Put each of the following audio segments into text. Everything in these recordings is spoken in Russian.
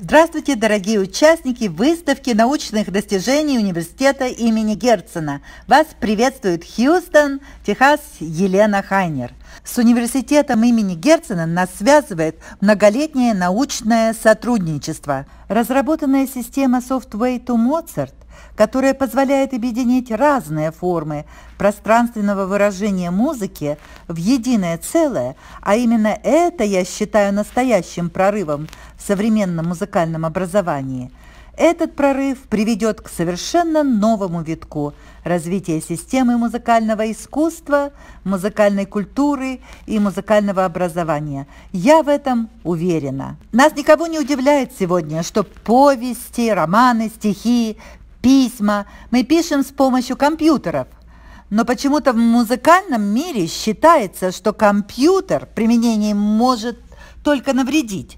Здравствуйте, дорогие участники выставки научных достижений университета имени Герцена. Вас приветствует Хьюстон, Техас, Елена Хайнер – с университетом имени Герцена нас связывает многолетнее научное сотрудничество. Разработанная система Softway to Mozart, которая позволяет объединить разные формы пространственного выражения музыки в единое целое, а именно это я считаю настоящим прорывом в современном музыкальном образовании – этот прорыв приведет к совершенно новому витку развития системы музыкального искусства, музыкальной культуры и музыкального образования. Я в этом уверена. Нас никого не удивляет сегодня, что повести, романы, стихи, письма мы пишем с помощью компьютеров. Но почему-то в музыкальном мире считается, что компьютер применением может только навредить.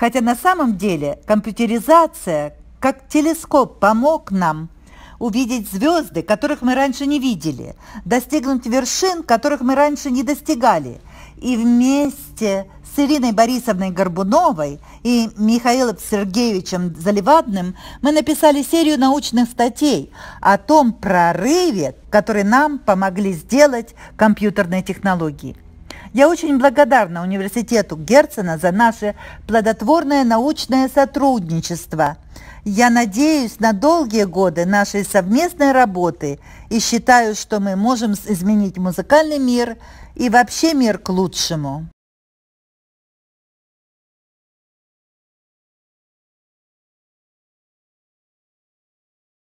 Хотя на самом деле компьютеризация как телескоп помог нам увидеть звезды, которых мы раньше не видели, достигнуть вершин, которых мы раньше не достигали. И вместе с Ириной Борисовной Горбуновой и Михаилом Сергеевичем Заливадным мы написали серию научных статей о том прорыве, который нам помогли сделать компьютерные технологии. Я очень благодарна университету Герцена за наше плодотворное научное сотрудничество – я надеюсь на долгие годы нашей совместной работы и считаю, что мы можем изменить музыкальный мир и вообще мир к лучшему.